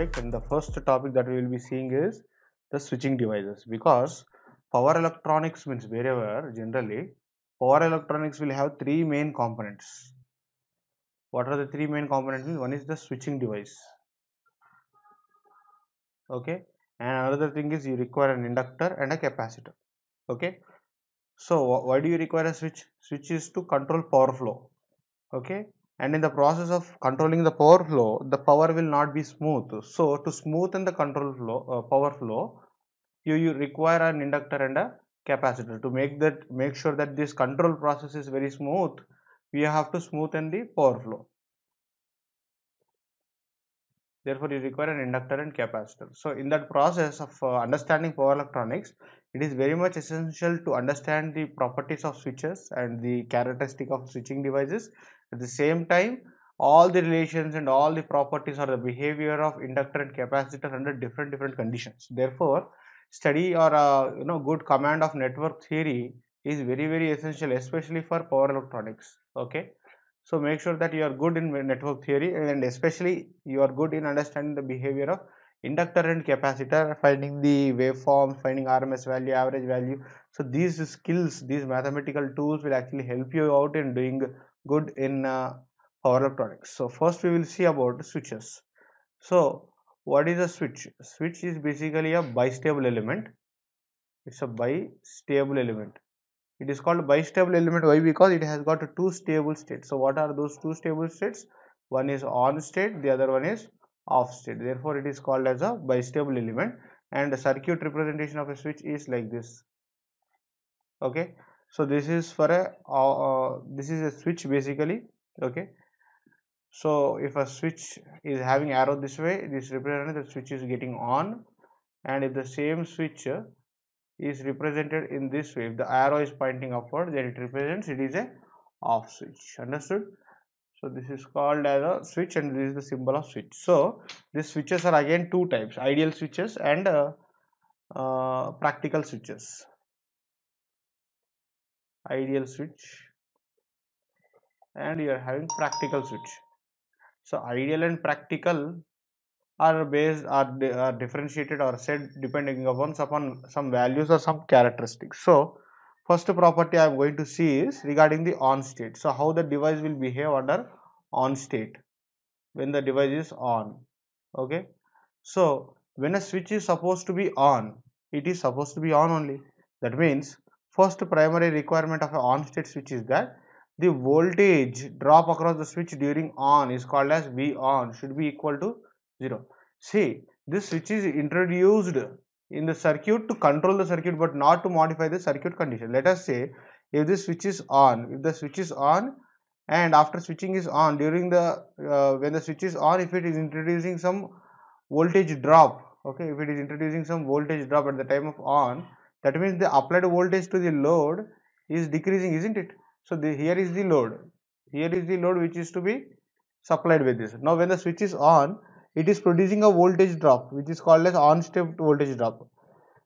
subject and the first topic that we will be seeing is the switching devices because power electronics means wherever generally power electronics will have three main components what are the three main components one is the switching device okay and another thing is you require an inductor and a capacitor okay so why do you require a switch switch is to control power flow okay and in the process of controlling the power flow the power will not be smooth so to smoothen the control flow uh, power flow you, you require an inductor and a capacitor to make that make sure that this control process is very smooth we have to smoothen the power flow therefore you require an inductor and capacitor so in that process of uh, understanding power electronics it is very much essential to understand the properties of switches and the characteristic of switching devices at the same time, all the relations and all the properties or the behavior of inductor and capacitor under different different conditions. Therefore, study or uh, you know good command of network theory is very very essential especially for power electronics okay so make sure that you are good in network theory and especially you are good in understanding the behavior of inductor and capacitor finding the waveform finding rms value average value so these skills these mathematical tools will actually help you out in doing good in uh, power electronics so first we will see about switches so what is a switch switch is basically a bistable element it's a bistable element it is called bistable element why because it has got two stable states so what are those two stable states one is on state the other one is off state therefore it is called as a bistable element and the circuit representation of a switch is like this okay so this is for a uh, uh, this is a switch basically okay so if a switch is having arrow this way this represents the switch is getting on and if the same switch is represented in this way if the arrow is pointing upward then it represents it is a off switch understood so this is called as a switch and this is the symbol of switch so these switches are again two types ideal switches and uh, uh, practical switches ideal switch and you are having practical switch so ideal and practical are based are, are differentiated or said depending upon upon some values or some characteristics so first property i am going to see is regarding the on state so how the device will behave under on state when the device is on okay so when a switch is supposed to be on it is supposed to be on only that means First primary requirement of an on state switch is that the voltage drop across the switch during on is called as V on should be equal to 0. See this switch is introduced in the circuit to control the circuit but not to modify the circuit condition. Let us say if this switch is on, if the switch is on and after switching is on during the uh, when the switch is on if it is introducing some voltage drop okay if it is introducing some voltage drop at the time of on that means the applied voltage to the load is decreasing isn't it so the, here is the load here is the load which is to be supplied with this now when the switch is on it is producing a voltage drop which is called as on step voltage drop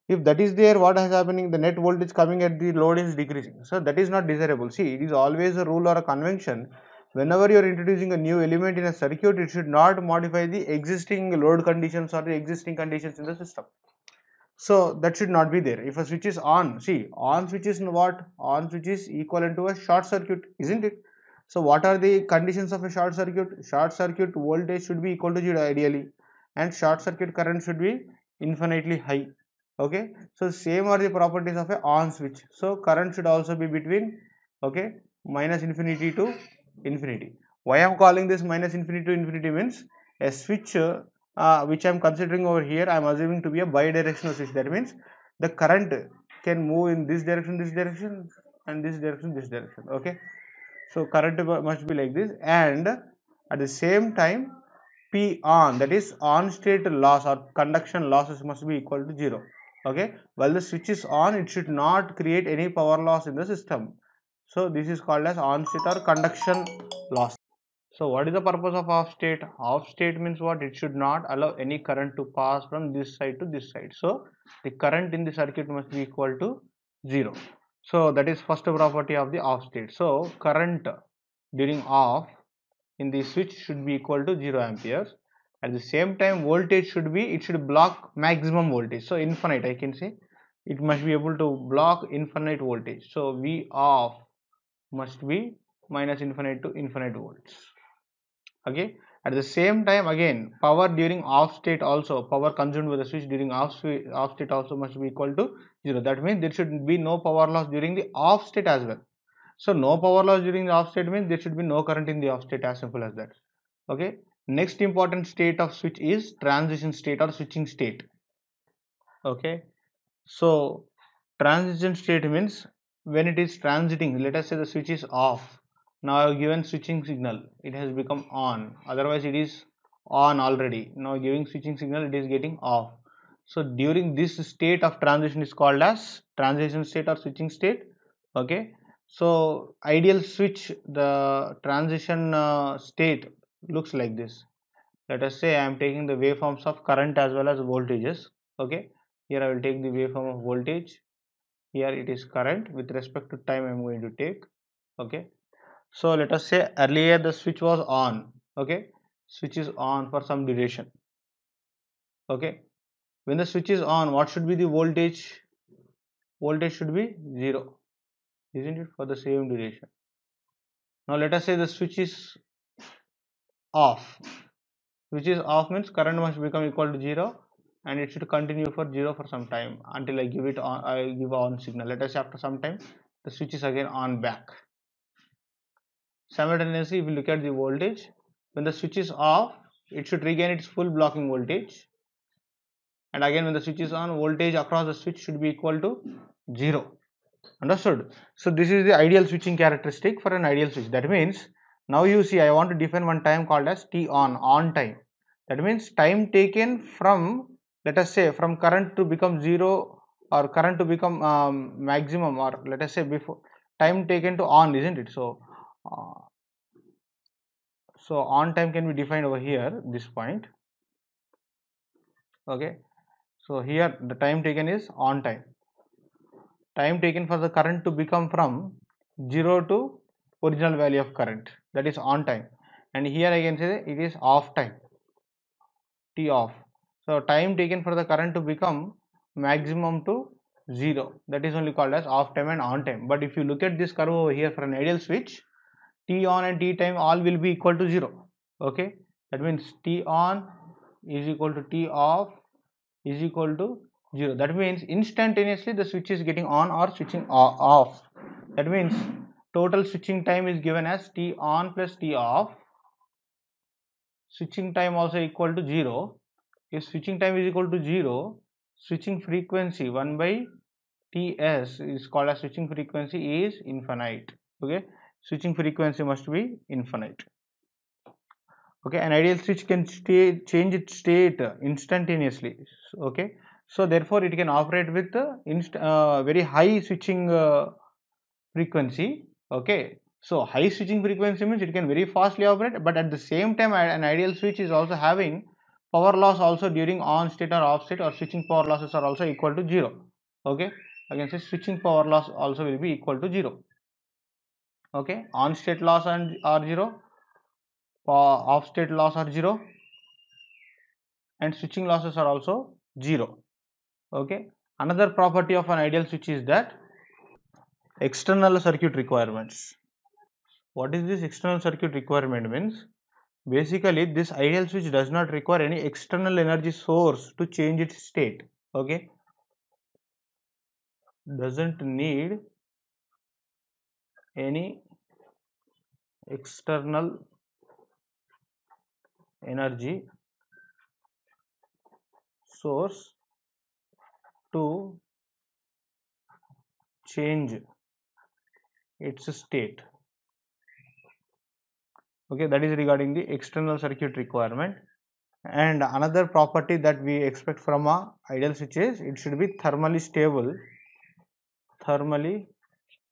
if that is there what is happening the net voltage coming at the load is decreasing so that is not desirable see it is always a rule or a convention whenever you are introducing a new element in a circuit it should not modify the existing load conditions or the existing conditions in the system so that should not be there. If a switch is on, see on switch is what? On switch is equivalent to a short circuit, isn't it? So what are the conditions of a short circuit? Short circuit voltage should be equal to 0 ideally and short circuit current should be infinitely high. Okay. So same are the properties of a on switch. So current should also be between okay minus infinity to infinity. Why I am calling this minus infinity to infinity means a switch uh, uh, which I'm considering over here, I'm assuming to be a bidirectional switch. That means the current can move in this direction, this direction, and this direction, this direction. Okay. So current must be like this, and at the same time, P on that is on state loss or conduction losses must be equal to zero. Okay. While the switch is on, it should not create any power loss in the system. So this is called as on state or conduction loss. So what is the purpose of off state? Off state means what? It should not allow any current to pass from this side to this side. So the current in the circuit must be equal to 0. So that is first property of the off state. So current during off in the switch should be equal to 0 amperes. At the same time voltage should be, it should block maximum voltage. So infinite I can say. It must be able to block infinite voltage. So V off must be minus infinite to infinite volts okay at the same time again power during off state also power consumed by the switch during off, off state also must be equal to 0 that means there should be no power loss during the off state as well so no power loss during the off state means there should be no current in the off state as simple as that okay next important state of switch is transition state or switching state okay so transition state means when it is transiting let us say the switch is off now given switching signal it has become on otherwise it is on already now giving switching signal it is getting off so during this state of transition is called as transition state or switching state okay so ideal switch the transition uh, state looks like this let us say i am taking the waveforms of current as well as voltages okay here i will take the waveform of voltage here it is current with respect to time i am going to take okay so let us say earlier the switch was on okay switch is on for some duration okay when the switch is on what should be the voltage voltage should be zero isn't it for the same duration now let us say the switch is off which is off means current must become equal to zero and it should continue for zero for some time until I give it on I give on signal let us say after some time the switch is again on back simultaneously if you look at the voltage when the switch is off it should regain its full blocking voltage and again when the switch is on voltage across the switch should be equal to 0 understood so this is the ideal switching characteristic for an ideal switch that means now you see I want to define one time called as T on on time that means time taken from let us say from current to become 0 or current to become um, maximum or let us say before time taken to on isn't it so uh, so on time can be defined over here this point okay so here the time taken is on time time taken for the current to become from 0 to original value of current that is on time and here I can say it is off time t off so time taken for the current to become maximum to 0 that is only called as off time and on time but if you look at this curve over here for an ideal switch t on and t time all will be equal to 0 okay that means t on is equal to t off is equal to 0 that means instantaneously the switch is getting on or switching off that means total switching time is given as t on plus t off switching time also equal to 0 if switching time is equal to 0 switching frequency 1 by ts is called as switching frequency is infinite okay switching frequency must be infinite okay an ideal switch can stay, change its state instantaneously okay so therefore it can operate with uh, very high switching uh, frequency okay so high switching frequency means it can very fastly operate but at the same time an ideal switch is also having power loss also during on state or off state or switching power losses are also equal to zero okay I can say switching power loss also will be equal to zero okay on state loss and are 0 off state loss are 0 and switching losses are also 0 okay another property of an ideal switch is that external circuit requirements what is this external circuit requirement means basically this ideal switch does not require any external energy source to change its state okay doesn't need any external energy source to change its state okay that is regarding the external circuit requirement and another property that we expect from a ideal switch is it should be thermally stable thermally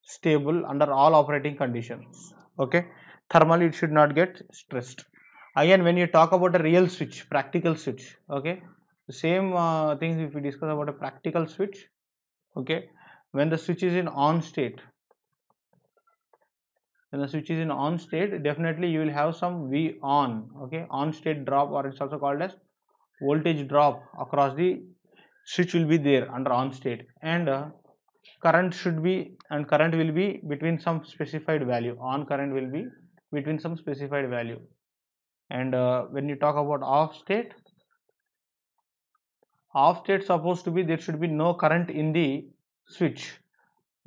stable under all operating conditions. Okay, thermally it should not get stressed. Again, when you talk about a real switch, practical switch, okay, the same uh, things if we discuss about a practical switch, okay, when the switch is in on state, when the switch is in on state, definitely you will have some V on, okay, on state drop or it's also called as voltage drop across the switch will be there under on state and uh, current should be and current will be between some specified value on current will be between some specified value and uh, when you talk about off state off state supposed to be there should be no current in the switch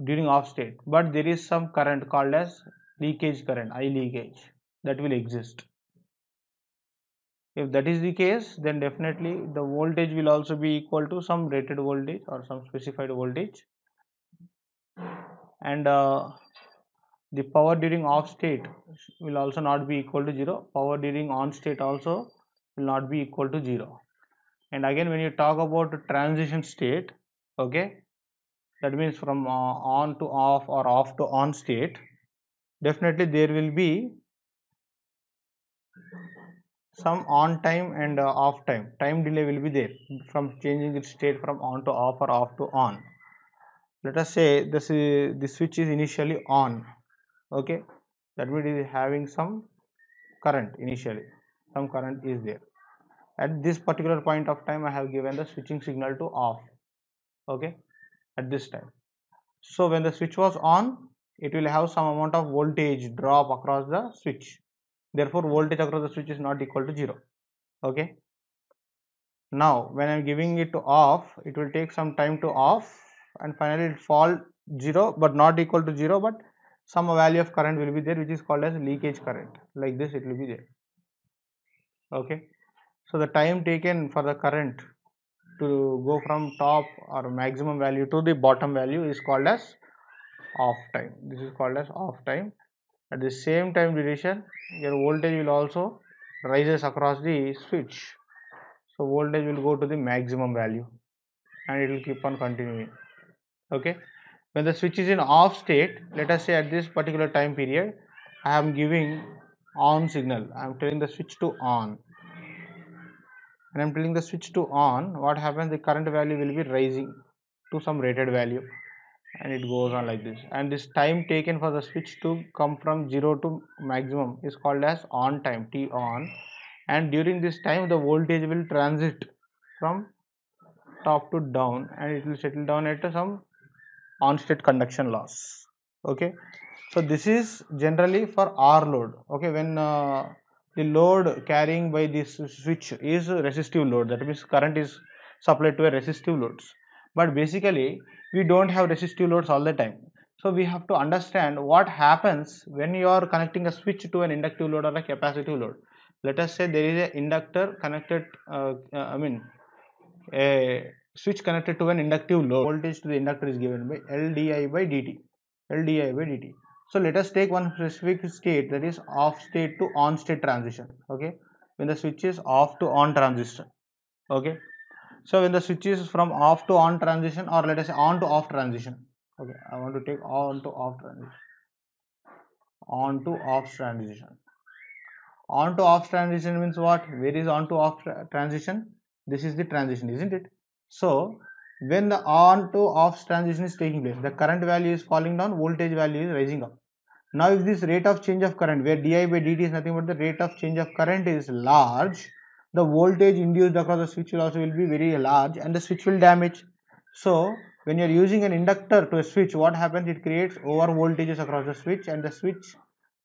during off state but there is some current called as leakage current i leakage that will exist if that is the case then definitely the voltage will also be equal to some rated voltage or some specified voltage and uh, the power during off state will also not be equal to 0 power during on state also will not be equal to 0 and again when you talk about transition state okay that means from uh, on to off or off to on state definitely there will be some on time and uh, off time time delay will be there from changing its state from on to off or off to on let us say this is the switch is initially on okay that means it is having some current initially some current is there at this particular point of time i have given the switching signal to off okay at this time so when the switch was on it will have some amount of voltage drop across the switch therefore voltage across the switch is not equal to 0 okay now when i am giving it to off it will take some time to off and finally it fall 0 but not equal to 0 but some value of current will be there which is called as leakage current like this it will be there okay so the time taken for the current to go from top or maximum value to the bottom value is called as off time this is called as off time at the same time duration your voltage will also rises across the switch so voltage will go to the maximum value and it will keep on continuing okay when the switch is in off state let us say at this particular time period i am giving on signal i am telling the switch to on and i am telling the switch to on what happens the current value will be rising to some rated value and it goes on like this and this time taken for the switch to come from 0 to maximum is called as on time t on and during this time the voltage will transit from top to down and it will settle down at some on-state conduction loss okay so this is generally for R load okay when uh, the load carrying by this switch is resistive load that means current is supplied to a resistive loads but basically we don't have resistive loads all the time so we have to understand what happens when you are connecting a switch to an inductive load or a capacitive load let us say there is an inductor connected uh, uh, I mean a switch connected to an inductive load voltage to the inductor is given by LDI by dt LDI by dt so let us take one specific state that is off state to on state transition okay when the switch is off to on transition okay so when the switch is from off to on transition or let us say on to off transition okay I want to take on to off transition on to off transition on to off transition means what where is on to off tra transition this is the transition isn't it so, when the on to off transition is taking place, the current value is falling down, voltage value is rising up. Now, if this rate of change of current where di by dt is nothing but the rate of change of current is large, the voltage induced across the switch will also will be very large and the switch will damage. So, when you are using an inductor to a switch, what happens? It creates over voltages across the switch and the switch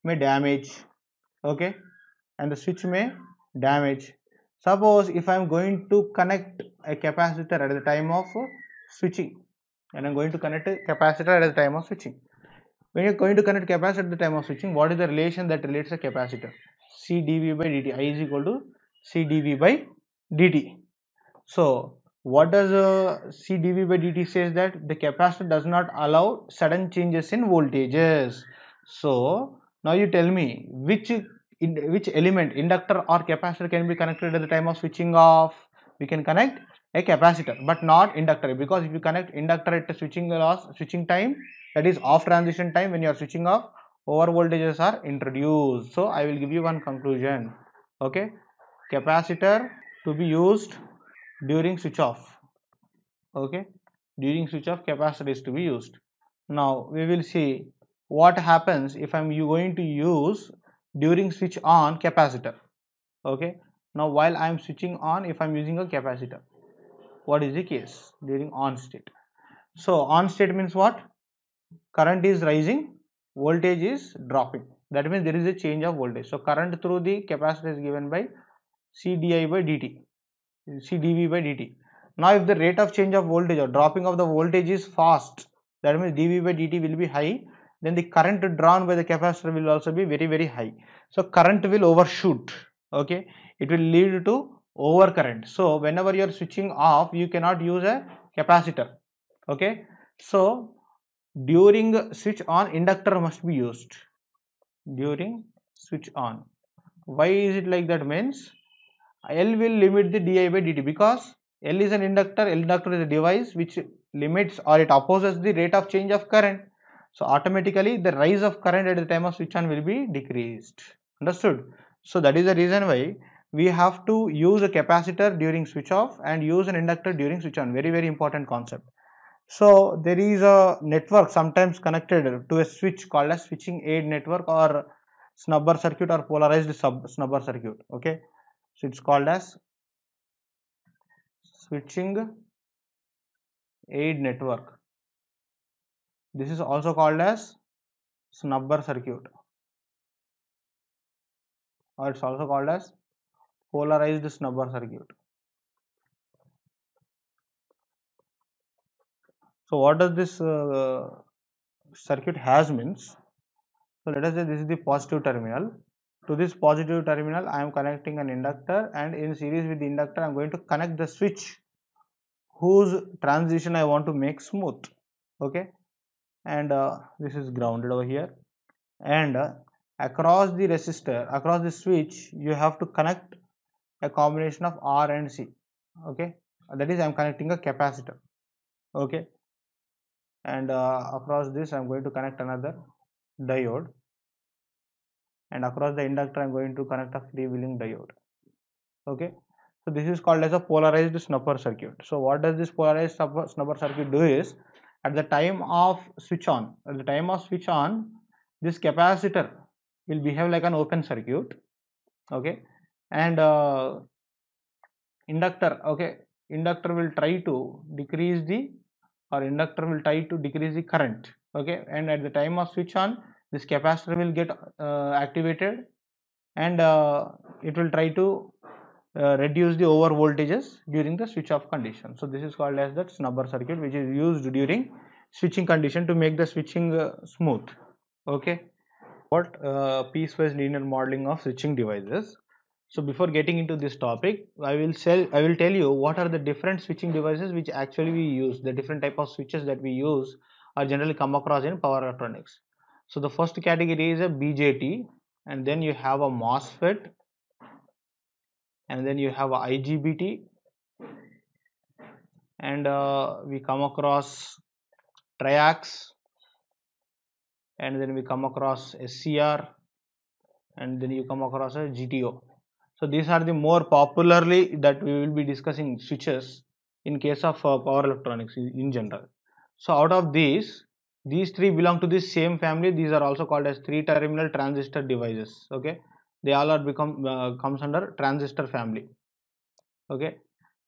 may damage. Okay, and the switch may damage. Suppose if I am going to connect a capacitor at the time of switching and I'm going to connect a capacitor at the time of switching. When you're going to connect capacitor at the time of switching, what is the relation that relates a capacitor? C dV by dt. I is equal to C dV by dt. So what does uh, C dV by dt says that the capacitor does not allow sudden changes in voltages. So now you tell me which in, which element inductor or capacitor can be connected at the time of switching off we can connect a capacitor but not inductor because if you connect inductor at switching loss switching time that is off transition time when you are switching off over voltages are introduced so i will give you one conclusion okay capacitor to be used during switch off okay during switch off capacitor is to be used now we will see what happens if i'm going to use during switch on capacitor okay now while I am switching on if I am using a capacitor what is the case during on state. So on state means what? Current is rising voltage is dropping that means there is a change of voltage. So current through the capacitor is given by CDI by dt CdV by dt. Now if the rate of change of voltage or dropping of the voltage is fast that means dV by dt will be high then the current drawn by the capacitor will also be very very high. So current will overshoot okay it will lead to overcurrent so whenever you are switching off you cannot use a capacitor okay so during switch on inductor must be used during switch on why is it like that means L will limit the di by dt because L is an inductor L inductor is a device which limits or it opposes the rate of change of current so automatically the rise of current at the time of switch on will be decreased understood so that is the reason why we have to use a capacitor during switch off and use an inductor during switch on very very important concept. So there is a network sometimes connected to a switch called as switching aid network or snubber circuit or polarized sub snubber circuit okay. So it's called as switching aid network. This is also called as snubber circuit or it's also called as polarized snubber circuit. So what does this uh, circuit has means? So let us say this is the positive terminal. To this positive terminal I am connecting an inductor and in series with the inductor I am going to connect the switch whose transition I want to make smooth. Okay and uh, this is grounded over here and uh, across the resistor across the switch you have to connect a combination of R and C okay that is I am connecting a capacitor okay and uh, across this I am going to connect another diode and across the inductor I am going to connect a freewheeling diode okay so this is called as a polarized snuffer circuit so what does this polarized snuffer circuit do is at the time of switch on at the time of switch on this capacitor will behave like an open circuit okay and uh, inductor okay inductor will try to decrease the or inductor will try to decrease the current okay and at the time of switch on this capacitor will get uh, activated and uh, it will try to uh, reduce the over voltages during the switch off condition. So, this is called as that snubber circuit which is used during switching condition to make the switching uh, smooth. Okay what uh, piecewise linear modeling of switching devices. So before getting into this topic, I will sell, I will tell you what are the different switching devices which actually we use, the different type of switches that we use are generally come across in power electronics. So the first category is a BJT and then you have a MOSFET and then you have a IGBT and uh, we come across triacs and then we come across a SCR and then you come across a GTO. So these are the more popularly that we will be discussing switches in case of uh, power electronics in, in general. So out of these, these three belong to the same family. These are also called as three terminal transistor devices. Okay, they all are become uh, comes under transistor family. Okay,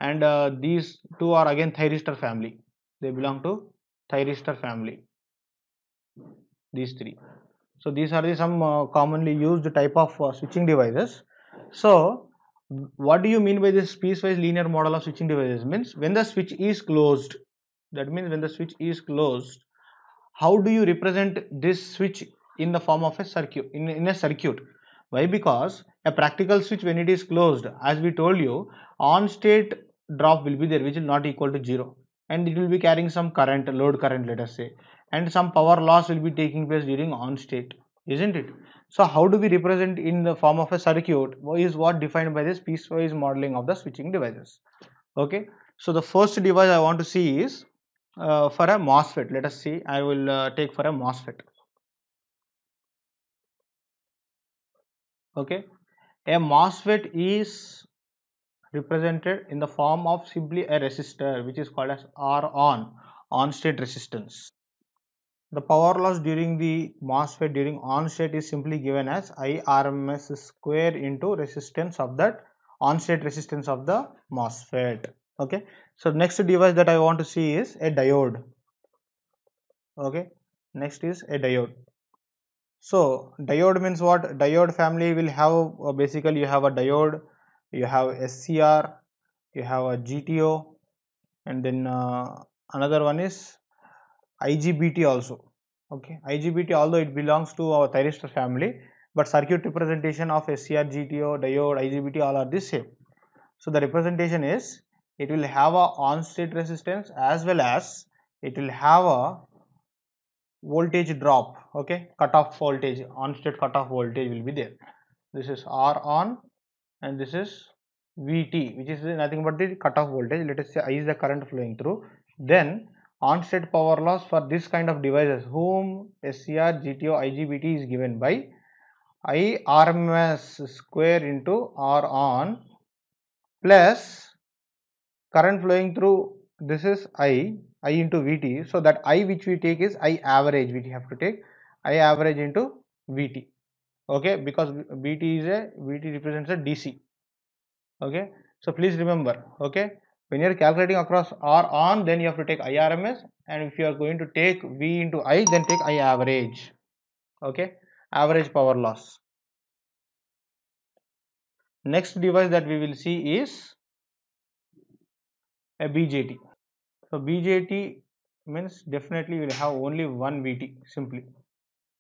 and uh, these two are again thyristor family. They belong to thyristor family these three. So, these are the some uh, commonly used type of uh, switching devices. So, what do you mean by this piecewise linear model of switching devices means when the switch is closed that means when the switch is closed how do you represent this switch in the form of a circuit in, in a circuit why because a practical switch when it is closed as we told you on state drop will be there which is not equal to 0 and it will be carrying some current load current let us say and some power loss will be taking place during on state isn't it so how do we represent in the form of a circuit is what defined by this piecewise modeling of the switching devices okay so the first device i want to see is uh, for a mosfet let us see i will uh, take for a mosfet okay a mosfet is represented in the form of simply a resistor which is called as r on on state resistance the power loss during the MOSFET during on state is simply given as Irms square into resistance of that on state resistance of the MOSFET. Okay. So, next device that I want to see is a diode. Okay. Next is a diode. So, diode means what? Diode family will have uh, basically you have a diode, you have SCR, you have a GTO and then uh, another one is IGBT also okay IGBT although it belongs to our thyristor family but circuit representation of SCR, GTO, diode, IGBT all are the same. So the representation is it will have a on state resistance as well as it will have a voltage drop okay cutoff voltage on state cutoff voltage will be there. This is R on and this is Vt which is nothing but the cutoff voltage let us say I is the current flowing through then on-state power loss for this kind of devices whom SCR, GTO, IGBT is given by I RMS square into R on plus current flowing through this is I, I into Vt. So, that I which we take is I average which we have to take I average into Vt okay because Vt is a Vt represents a DC okay. So, please remember okay when you're calculating across R on then you have to take IRMS and if you are going to take V into I then take I average okay average power loss next device that we will see is a BJT so BJT means definitely will have only one VT simply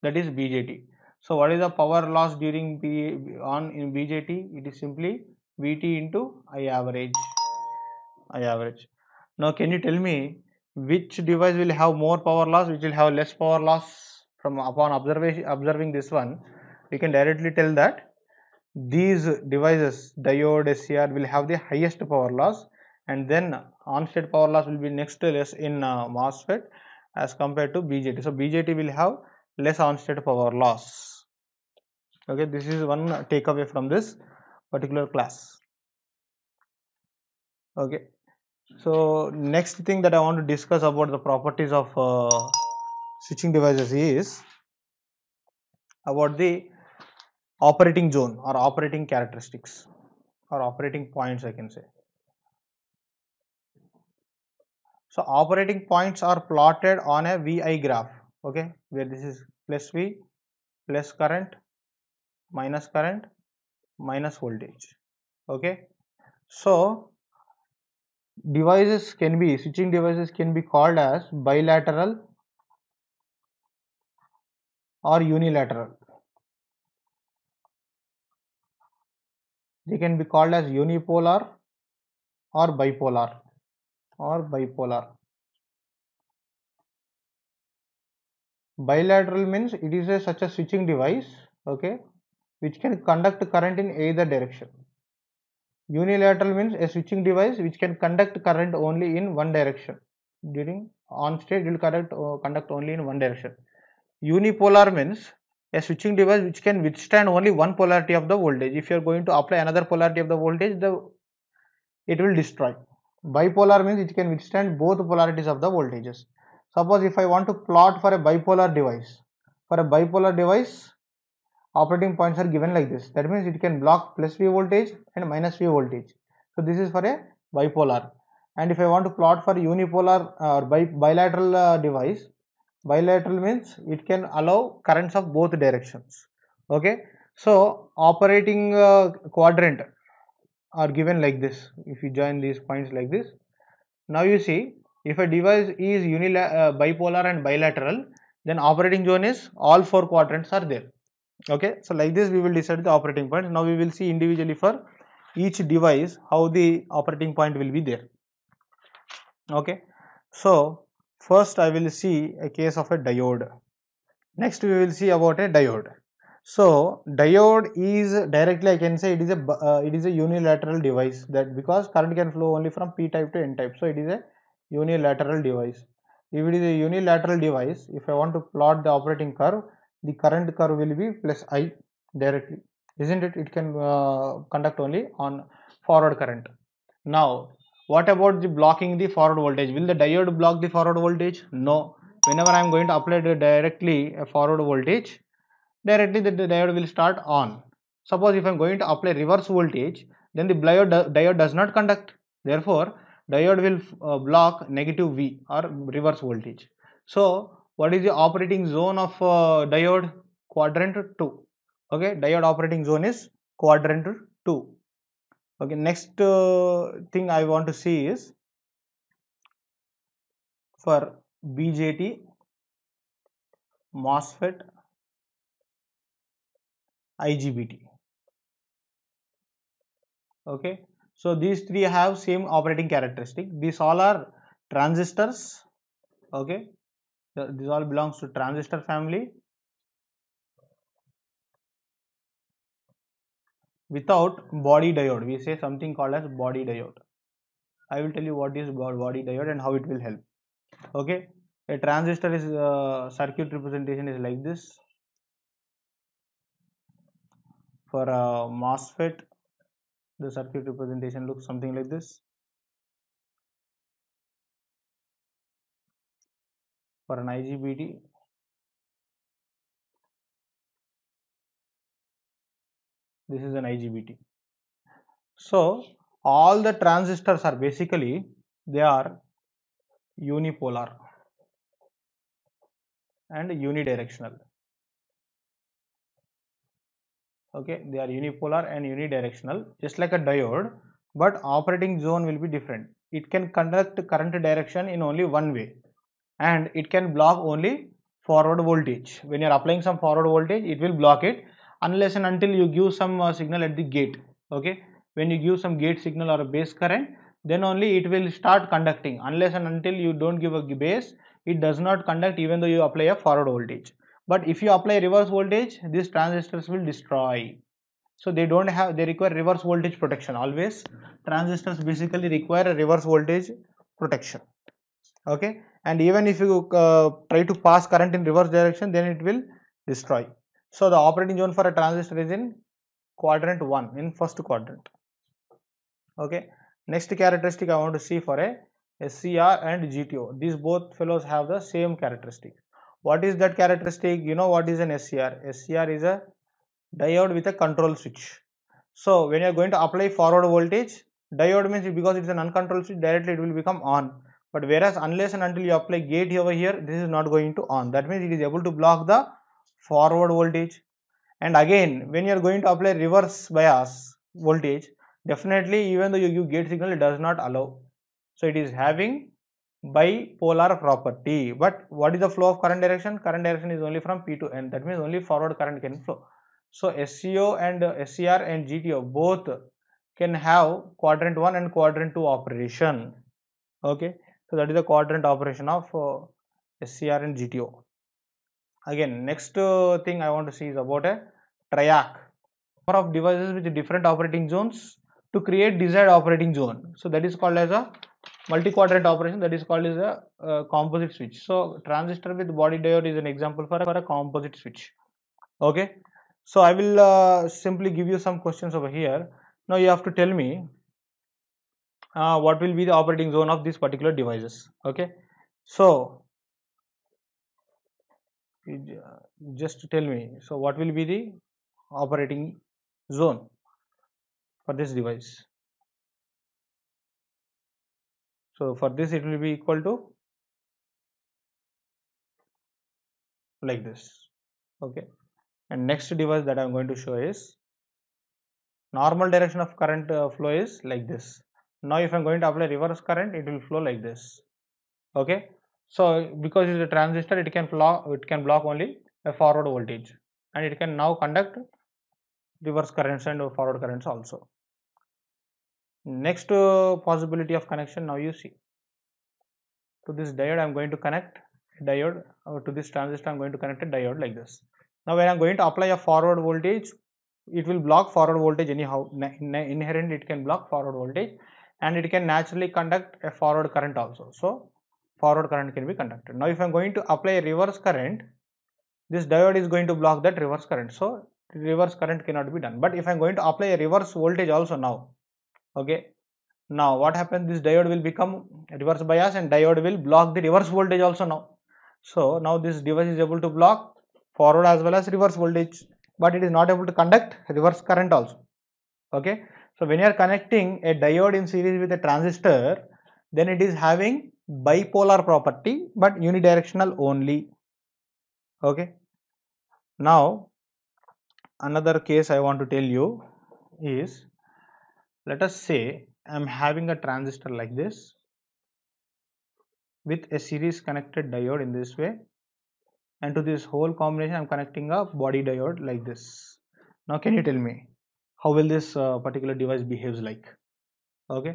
that is BJT so what is the power loss during B on in BJT it is simply VT into I average I average. Now can you tell me which device will have more power loss, which will have less power loss from upon observation observing this one? We can directly tell that these devices diode SCR will have the highest power loss and then on-state power loss will be next to less in uh, MOSFET as compared to BJT. So, BJT will have less on-state power loss. Okay, this is one takeaway from this particular class. Okay, so next thing that I want to discuss about the properties of uh, switching devices is about the operating zone or operating characteristics or operating points I can say. So operating points are plotted on a VI graph okay where this is plus V plus current minus current minus voltage okay. So devices can be switching devices can be called as bilateral or unilateral they can be called as unipolar or bipolar or bipolar bilateral means it is a such a switching device okay which can conduct current in either direction Unilateral means a switching device which can conduct current only in one direction. During on state, it will conduct, uh, conduct only in one direction. Unipolar means a switching device which can withstand only one polarity of the voltage. If you are going to apply another polarity of the voltage, the it will destroy. Bipolar means it can withstand both polarities of the voltages. Suppose if I want to plot for a bipolar device, for a bipolar device, operating points are given like this that means it can block plus V voltage and minus V voltage so this is for a bipolar and if I want to plot for unipolar or uh, bi bilateral uh, device bilateral means it can allow currents of both directions okay so operating uh, quadrant are given like this if you join these points like this now you see if a device is unila uh, bipolar and bilateral then operating zone is all four quadrants are there okay so like this we will decide the operating point. now we will see individually for each device how the operating point will be there okay so first i will see a case of a diode next we will see about a diode so diode is directly i can say it is a uh, it is a unilateral device that because current can flow only from p type to n type so it is a unilateral device if it is a unilateral device if i want to plot the operating curve the current curve will be plus i directly isn't it it can uh, conduct only on forward current now what about the blocking the forward voltage will the diode block the forward voltage no whenever i am going to apply directly a forward voltage directly the diode will start on suppose if i am going to apply reverse voltage then the diode, diode does not conduct therefore diode will uh, block negative v or reverse voltage so what is the operating zone of uh, diode quadrant 2 okay diode operating zone is quadrant 2 okay next uh, thing i want to see is for bjt mosfet igbt okay so these three have same operating characteristic these all are transistors okay this all belongs to transistor family without body diode we say something called as body diode i will tell you what is body diode and how it will help okay a transistor is uh, circuit representation is like this for a uh, MOSFET the circuit representation looks something like this for an IGBT this is an IGBT. So, all the transistors are basically they are unipolar and unidirectional. Okay, they are unipolar and unidirectional just like a diode but operating zone will be different. It can conduct current direction in only one way and it can block only forward voltage when you are applying some forward voltage it will block it unless and until you give some uh, signal at the gate okay when you give some gate signal or a base current then only it will start conducting unless and until you don't give a base it does not conduct even though you apply a forward voltage but if you apply reverse voltage these transistors will destroy so they don't have they require reverse voltage protection always transistors basically require a reverse voltage protection okay and even if you uh, try to pass current in reverse direction then it will destroy. So, the operating zone for a transistor is in quadrant 1 in first quadrant. Okay. Next characteristic I want to see for a, SCR and GTO. These both fellows have the same characteristic. What is that characteristic? You know what is an SCR? SCR is a diode with a control switch. So, when you are going to apply forward voltage, diode means because it is an uncontrolled switch directly it will become on but whereas unless and until you apply gate over here this is not going to on that means it is able to block the forward voltage and again when you are going to apply reverse bias voltage definitely even though you give gate signal it does not allow so it is having bipolar property but what is the flow of current direction current direction is only from p to n that means only forward current can flow so sco and uh, scr and gto both can have quadrant 1 and quadrant 2 operation okay so that is the quadrant operation of uh, scr and gto again next uh, thing i want to see is about a triac number of devices with different operating zones to create desired operating zone so that is called as a multi-quadrant operation that is called as a uh, composite switch so transistor with body diode is an example for a, for a composite switch okay so i will uh, simply give you some questions over here now you have to tell me uh, what will be the operating zone of these particular devices okay so just tell me so what will be the operating zone for this device so for this it will be equal to like this okay and next device that i am going to show is normal direction of current uh, flow is like this now if i'm going to apply reverse current it will flow like this okay so because it's a transistor it can block it can block only a forward voltage and it can now conduct reverse currents and forward currents also next uh, possibility of connection now you see to this diode i'm going to connect diode or to this transistor i'm going to connect a diode like this now when i'm going to apply a forward voltage it will block forward voltage anyhow inherently it can block forward voltage and it can naturally conduct a forward current also. So, forward current can be conducted. Now, if I am going to apply reverse current, this diode is going to block that reverse current. So, reverse current cannot be done. But if I am going to apply a reverse voltage also now, okay. Now, what happens this diode will become reverse bias and diode will block the reverse voltage also now. So, now this device is able to block forward as well as reverse voltage, but it is not able to conduct reverse current also, okay. So, when you are connecting a diode in series with a transistor, then it is having bipolar property but unidirectional only. Okay. Now, another case I want to tell you is let us say I am having a transistor like this with a series connected diode in this way and to this whole combination I am connecting a body diode like this. Now, can you tell me how will this uh, particular device behaves like okay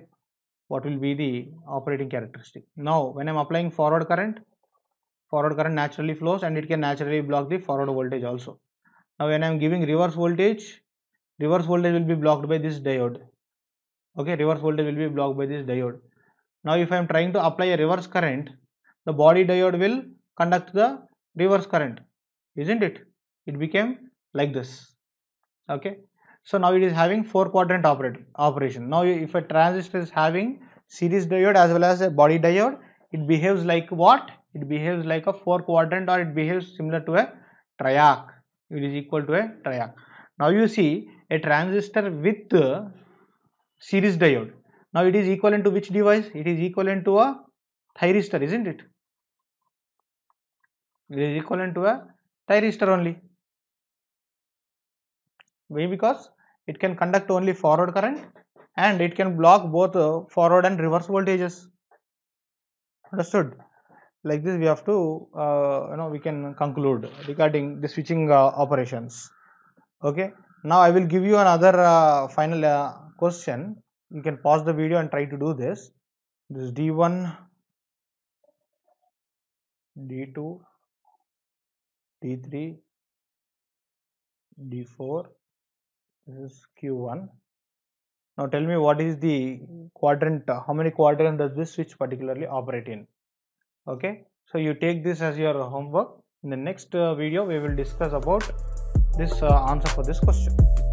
what will be the operating characteristic now when i'm applying forward current forward current naturally flows and it can naturally block the forward voltage also now when i'm giving reverse voltage reverse voltage will be blocked by this diode okay reverse voltage will be blocked by this diode now if i am trying to apply a reverse current the body diode will conduct the reverse current isn't it it became like this okay so now it is having four quadrant operation. Now if a transistor is having series diode as well as a body diode, it behaves like what? It behaves like a four quadrant or it behaves similar to a triac. It is equal to a triac. Now you see a transistor with the series diode. Now it is equivalent to which device? It is equivalent to a thyristor, isn't it? It is equivalent to a thyristor only. Why? Because it can conduct only forward current and it can block both uh, forward and reverse voltages. Understood? Like this we have to, uh, you know, we can conclude regarding the switching uh, operations. Okay. Now I will give you another uh, final uh, question. You can pause the video and try to do this. This is D1, D2, D3, D4, this is q1 now tell me what is the quadrant uh, how many quadrant does this switch particularly operate in okay so you take this as your homework in the next uh, video we will discuss about this uh, answer for this question